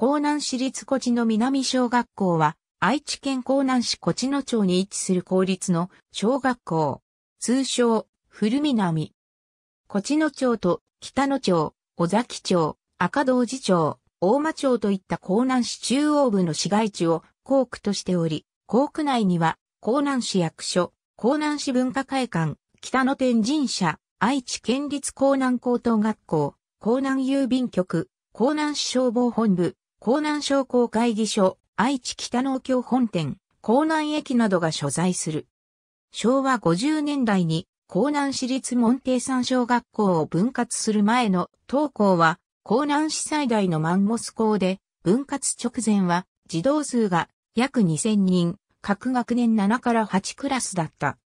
江南市立小地の南小学校は、愛知県江南市小地野町に位置する公立の小学校。通称、古南。小地野町と北野町、小崎町、赤道寺町、大間町といった江南市中央部の市街地を校区としており、校区内には、江南市役所、江南市文化会館、北野天神社、愛知県立江南高等学校、江南郵便局、江南市消防本部、江南商工会議所、愛知北農協本店、江南駅などが所在する。昭和50年代に江南市立門弟山小学校を分割する前の東校は江南市最大のマンモス校で分割直前は児童数が約2000人、各学年7から8クラスだった。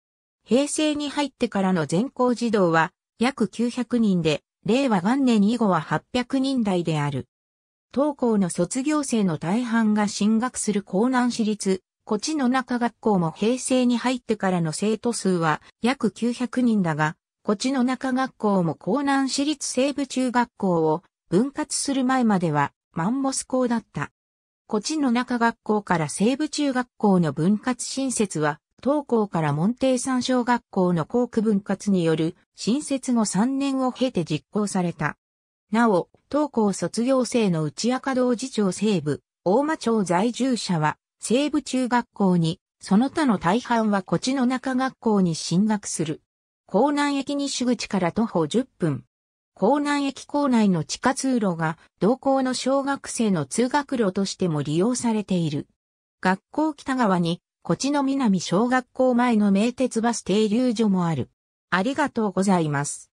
平成に入ってからの全校児童は約900人で、令和元年以後は800人台である。当校の卒業生の大半が進学する江南市立、こちの中学校も平成に入ってからの生徒数は約900人だが、こちの中学校も江南市立西部中学校を分割する前まではマンモス校だった。こちの中学校から西部中学校の分割新設は、当校から門弟山小学校の校区分割による新設後3年を経て実行された。なお、東高卒業生の内赤道次長西部、大間町在住者は、西部中学校に、その他の大半はこちの中学校に進学する。港南駅西口から徒歩10分。港南駅構内の地下通路が同校の小学生の通学路としても利用されている。学校北側に、こちの南小学校前の名鉄バス停留所もある。ありがとうございます。